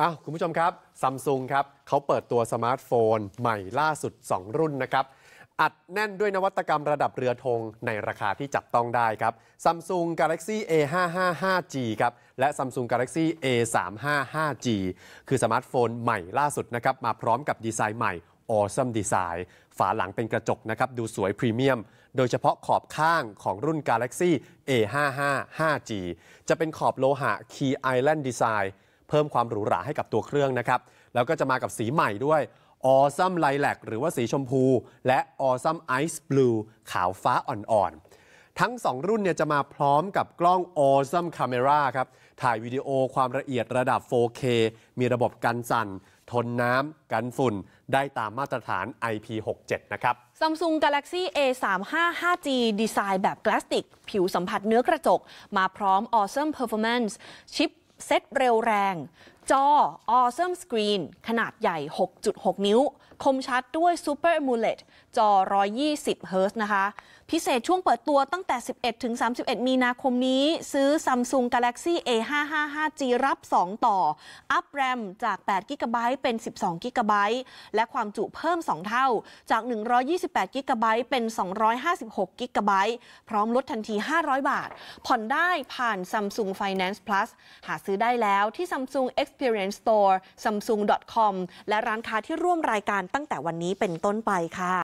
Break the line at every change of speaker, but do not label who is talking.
อ้าวคุณผู้ชมครับซัมซุงครับเขาเปิดตัวสมาร์ทโฟน ใหม่ล่าสุด 2 รุ่นนะครับ อัดแน่นด้วยนวัตกรรมระดับเรือธงในราคาที่จับต้องได้ครับมซุงกาแ Galaxy A555G ครับ และ Samsung Galaxy A355G คือสมาร์ทโฟนใหม่ล่าสุดนะครับ มาพร้อมกับดีไซน์ใหม่ Awesome Design ฝาหลังเป็นกระจกนะครับดูสวยพรีเมียมโดยเฉพาะขอบข้างของรุ่น Galaxy A555G จะเป็นขอบโลหะ Key Island Design เพิ่มความหรูหราให้กับตัวเครื่องนะครับ แล้วก็จะมากับสีใหม่ด้วยออซัมไลแลกหรือว่าสีชมพู และออซัมไอซ์บลูขาวฟ้าอ่อนๆ ทั้ง 2 รุ่นเนี่ยจะมาพร้อมกับกล้องออซัมคาเมราครับ ถ่ายวิดีโอความละเอียดระดับ 4K มีระบบกันสั่น ทนน้ำกันฝุ่นได้ตามมาตรฐาน IP67 นะครับ
Samsung Galaxy A35 5G ดีไซน์แบบกลาสติกผิวสัมผัสเนื้อกระจก มาพร้อม Awesome Performance ชิปเซ็ตเร็วแรงจอ Awesome Screen ขนาดใหญ่ 6.6 นิ้ว คมชัดด้วย Super AMOLED จอ 120 h z นะคะ พิเศษช่วงเปิดตัวตั้งแต่ 11 ถึง 31 มีนาคมนี้ ซื้อ Samsung Galaxy A555G รับ 2 ต่ออัพแรมจาก8 g b เป็น 12 g b และความจุเพิ่ม 2 เท่าจาก 128 g b เป็น 256 g b พร้อมลดทันที 500 บาท ผ่อนได้ผ่าน Samsung Finance Plus หาซื้อได้แล้วที่ Samsung X Experience Store samsung.com และร้านค้าที่ร่วมรายการตั้งแต่วันนี้เป็นต้นไปค่ะ